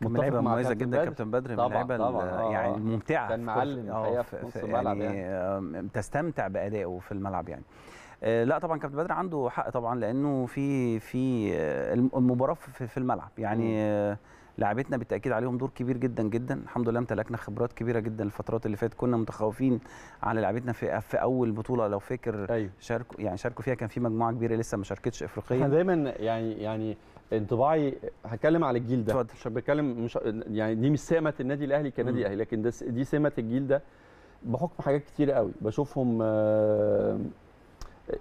متفق لعيبه مميزه جدا كابتن بدر من اللعيبه آه، يعني الممتعه آه، كان معلم الحقيقه في نص يعني الملعب يعني, يعني تستمتع بادائه في الملعب يعني آه، لا طبعا كابتن بدر عنده حق طبعا لانه في في المباراه في, في الملعب يعني م. لاعبتنا بالتاكيد عليهم دور كبير جدا جدا الحمد لله امتلكنا خبرات كبيره جدا الفترات اللي فاتت كنا متخوفين على لاعبتنا في في اول بطوله لو فاكر أيوه. شاركوا يعني شاركوا فيها كان في مجموعه كبيره لسه ما شاركتش افريقيا احنا دايما يعني يعني انطباعي هتكلم على الجيل ده اتفضل عشان بتكلم مش يعني دي مش سمه النادي الاهلي كنادي اهلي لكن ده دي سمه الجيل ده بحكم حاجات كتير قوي بشوفهم آه،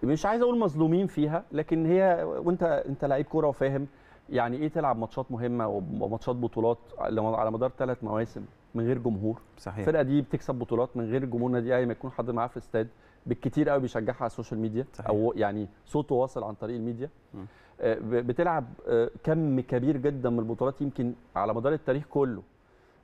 مش عايز اقول مظلومين فيها لكن هي وانت انت لعيب كوره وفاهم يعني ايه تلعب ماتشات مهمه وماتشات بطولات على مدار ثلاث مواسم من غير جمهور صحيح الفرقه دي بتكسب بطولات من غير جمهور نادي الاهلي ما يكون حد معاه في الاستاد بالكتير قوي بيشجعها على السوشيال ميديا صحيح. او يعني صوته واصل عن طريق الميديا م. آه، بتلعب آه، كم كبير جدا من البطولات يمكن على مدار التاريخ كله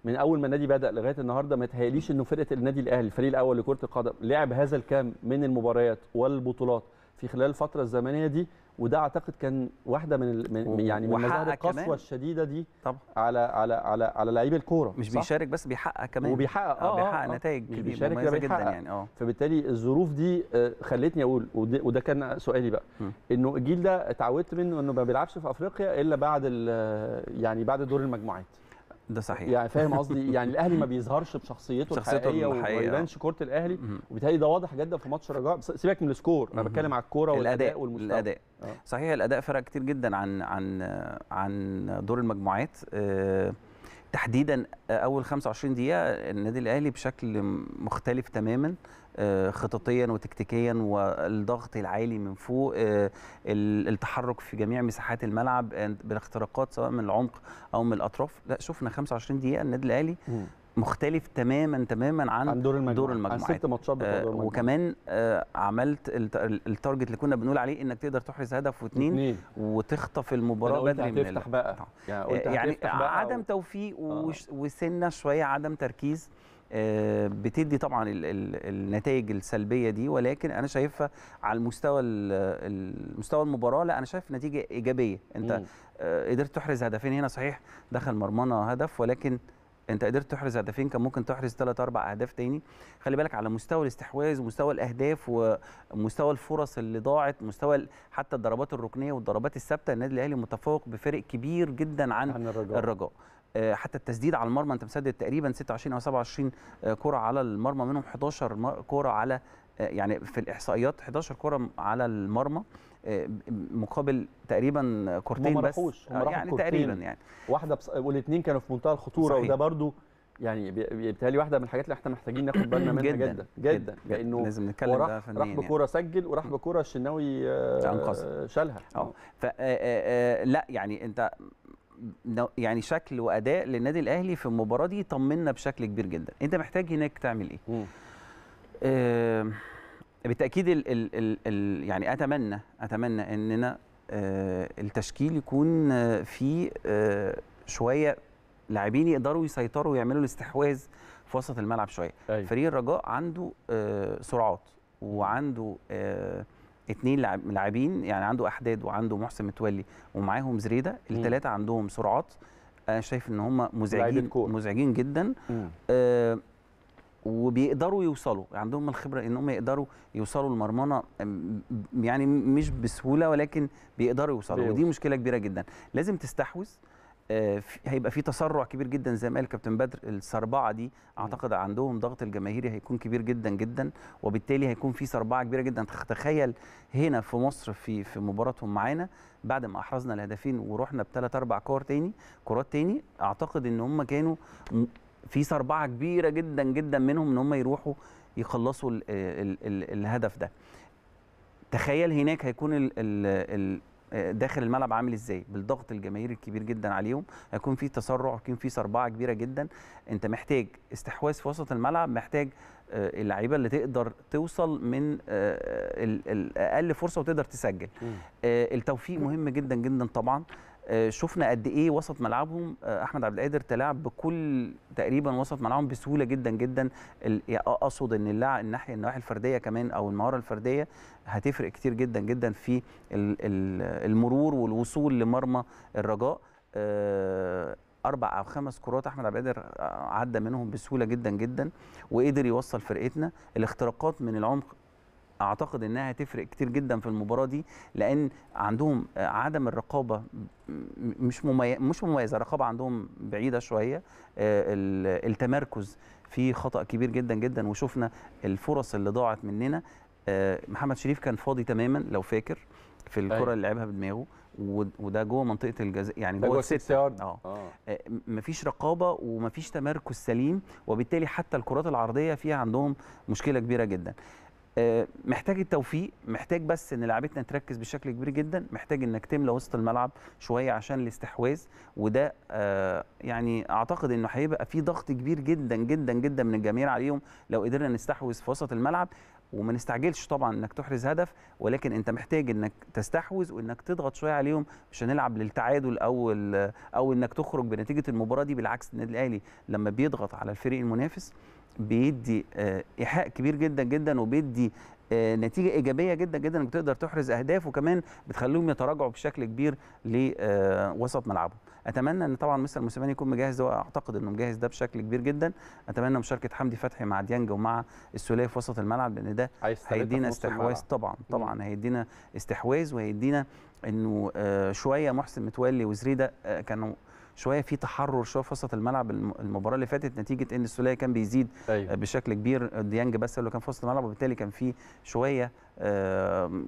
من اول ما النادي بدا لغايه النهارده ما تهيأليش انه فرقه النادي الاهلي الفريق الاول لكره القدم لعب هذا الكم من المباريات والبطولات في خلال الفتره الزمنيه دي وده اعتقد كان واحده من, يعني من مظاهر القسوه الشديده دي طبعا على على على على لعيب الكوره مش صح؟ بيشارك بس بيحقق كمان وبيحقق اه, آه، بيحقق آه نتائج مش بيشارك مميزه جدا يعني اه فبالتالي الظروف دي آه، خلتني اقول وده, وده كان سؤالي بقى انه الجيل ده اتعودت منه انه ما بيلعبش في افريقيا الا بعد يعني بعد دور المجموعات ده صحيح يعني فاهم قصدي يعني الاهلي ما بيظهرش بشخصيته الحقيقيه وما يبانش كوره الاهلي وبالتالي ده واضح جدا في ماتش الرجاء سيبك من السكور انا بتكلم على الكوره والاداء والمستوى الاداء آه. صحيح الاداء فرق كتير جدا عن عن عن دور المجموعات آه تحديدا آه، اول 25 دقيقه النادي الاهلي بشكل مختلف تماما آه، خططيا وتكتيكيا والضغط العالي من فوق آه، التحرك في جميع مساحات الملعب بالاختراقات سواء من العمق او من الاطراف لا شفنا 25 دقيقه النادي الاهلي مختلف تماما تماما عن, عن دور المجموعات دور المجموعات عن ست ماتشات بتوع دور آه، المجموعات وكمان آه عملت التارجت اللي كنا بنقول عليه انك تقدر تحرز هدف واثنين وتخطف المباراه بدري من هتفتح بقى يعني, آه، يعني هتفتح بقى عدم توفيق آه. وسنه شويه عدم تركيز آه، بتدي طبعا النتائج السلبيه دي ولكن انا شايفها على المستوى المستوى المباراه لا انا شايف نتيجه ايجابيه انت قدرت تحرز هدفين هنا صحيح دخل مرمانا هدف ولكن انت قدرت تحرز هدفين كان ممكن تحرز ثلاث اربع اهداف تاني خلي بالك على مستوى الاستحواذ ومستوى الاهداف ومستوى الفرص اللي ضاعت مستوى حتى الضربات الركنيه والضربات الثابته النادي الاهلي متفوق بفرق كبير جدا عن, عن الرجاء, الرجاء. آه، حتى التسديد على المرمى انت مسدد تقريبا 26 او 27 آه، كره على المرمى منهم 11 كره على آه، يعني في الاحصائيات 11 كره على المرمى مقابل تقريبا كورتين بس آه، يعني تقريبا يعني واحده بص... والاثنين كانوا في منتهى الخطوره صحيح. وده برضو يعني بيتهيألي واحده من الحاجات اللي احنا محتاجين ناخد بالنا منها جدا جدا, جدا, جدا لانه لازم نتكلم ده فنيا راح يعني. بكوره يعني. سجل وراح بكوره الشناوي آه شالها اه،, آه،, اه لا يعني انت يعني شكل واداء للنادي الاهلي في المباراه دي طمنا بشكل كبير جدا انت محتاج هناك تعمل ايه؟ آه بالتاكيد الـ الـ الـ يعني اتمنى اتمنى اننا آه، التشكيل يكون فيه آه، شويه لاعبين يقدروا يسيطروا ويعملوا الاستحواذ في وسط الملعب شويه أيوة. فريق الرجاء عنده آه، سرعات وعنده اثنين لاعبين يعني عنده احداد وعنده محسن متولي ومعاهم زريده الثلاثه عندهم سرعات انا شايف ان هم مزعجين مزعجين جدا وبيقدروا يوصلوا يعني عندهم الخبره انهم يقدروا يوصلوا المرمانه يعني مش بسهوله ولكن بيقدروا يوصلوا ودي مشكله كبيره جدا لازم تستحوذ آه، هيبقى في تسرع كبير جدا زي ما قال كابتن بدر السربعه دي اعتقد عندهم ضغط الجماهيري هيكون كبير جدا جدا وبالتالي هيكون في سربعه كبيره جدا تخيل هنا في مصر في في مباراتهم معانا بعد ما احرزنا الهدفين ورحنا بثلاث اربع كور تاني كرات تاني اعتقد ان هم كانوا في سربعه كبيره جدا جدا منهم ان هم يروحوا يخلصوا الـ الـ الـ الهدف ده تخيل هناك هيكون الـ الـ الـ داخل الملعب عامل ازاي بالضغط الجماهيري الكبير جدا عليهم هيكون في تسرع هيكون في سربعه كبيره جدا انت محتاج استحواذ في وسط الملعب محتاج آه، اللعيبه اللي تقدر توصل من آه، اقل فرصه وتقدر تسجل آه، التوفيق مهم جدا جدا طبعا آه، شفنا قد ايه وسط ملعبهم آه، احمد عبد القادر تلعب بكل تقريبا وسط ملعبهم بسهوله جدا جدا اقصد ان اللاعب الناحيه النواحي الفرديه كمان او المهاره الفرديه هتفرق كتير جدا جدا في المرور والوصول لمرمى الرجاء آه، اربع او خمس كرات احمد عبد القادر عدى منهم بسهوله جدا جدا وقدر يوصل فرقتنا الاختراقات من العمق اعتقد انها هتفرق كتير جدا في المباراه دي لان عندهم آه، عدم الرقابه مش مميز مش مميزه الرقابه عندهم بعيده شويه آه، التمركز في خطا كبير جدا جدا وشفنا الفرص اللي ضاعت مننا آه، محمد شريف كان فاضي تماما لو فاكر في الكره أيوه. اللي لعبها بدماغه وده جوه منطقه الجزاء يعني جوه الست يارد اه مفيش رقابه ومفيش تمركز سليم وبالتالي حتى الكرات العرضيه فيها عندهم مشكله كبيره جدا آه، محتاج التوفيق محتاج بس ان لعيبتنا تركز بشكل كبير جدا محتاج انك تملى وسط الملعب شويه عشان الاستحواذ وده آه، يعني اعتقد انه هيبقى في ضغط كبير جدا جدا جدا من الجماهير عليهم لو قدرنا نستحوذ في وسط الملعب وما نستعجلش طبعا انك تحرز هدف ولكن انت محتاج انك تستحوذ وانك تضغط شويه عليهم عشان نلعب للتعادل او او انك تخرج بنتيجه المباراه دي بالعكس النادي الاهلي لما بيضغط على الفريق المنافس بيدي آه، ايحاء كبير جدا جدا وبيدي آه، نتيجه ايجابيه جدا جدا انك تقدر تحرز اهداف وكمان بتخليهم يتراجعوا بشكل كبير لوسط آه، ملعبهم اتمنى ان طبعا مستر موسيماني يكون مجهز واعتقد انه مجهز ده بشكل كبير جدا اتمنى مشاركه حمدي فتحي مع ديانج ومع السوليه في وسط الملعب لان ده هيدينا استحواذ طبعا طبعا هيدينا استحواذ وهيدينا انه شويه محسن متولي وزريده كانوا شويه في تحرر شويه في وسط الملعب المباراه اللي فاتت نتيجه ان السوليه كان بيزيد أيوة. بشكل كبير ديانج بس اللي كان في وسط الملعب وبالتالي كان في شويه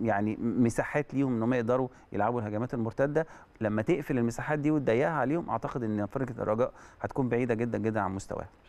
يعني مساحات ليهم ان هم يقدروا يلعبوا الهجمات المرتده لما تقفل المساحات دي وتضيقها عليهم اعتقد ان فرقه الرجاء هتكون بعيده جدا جدا عن مستواها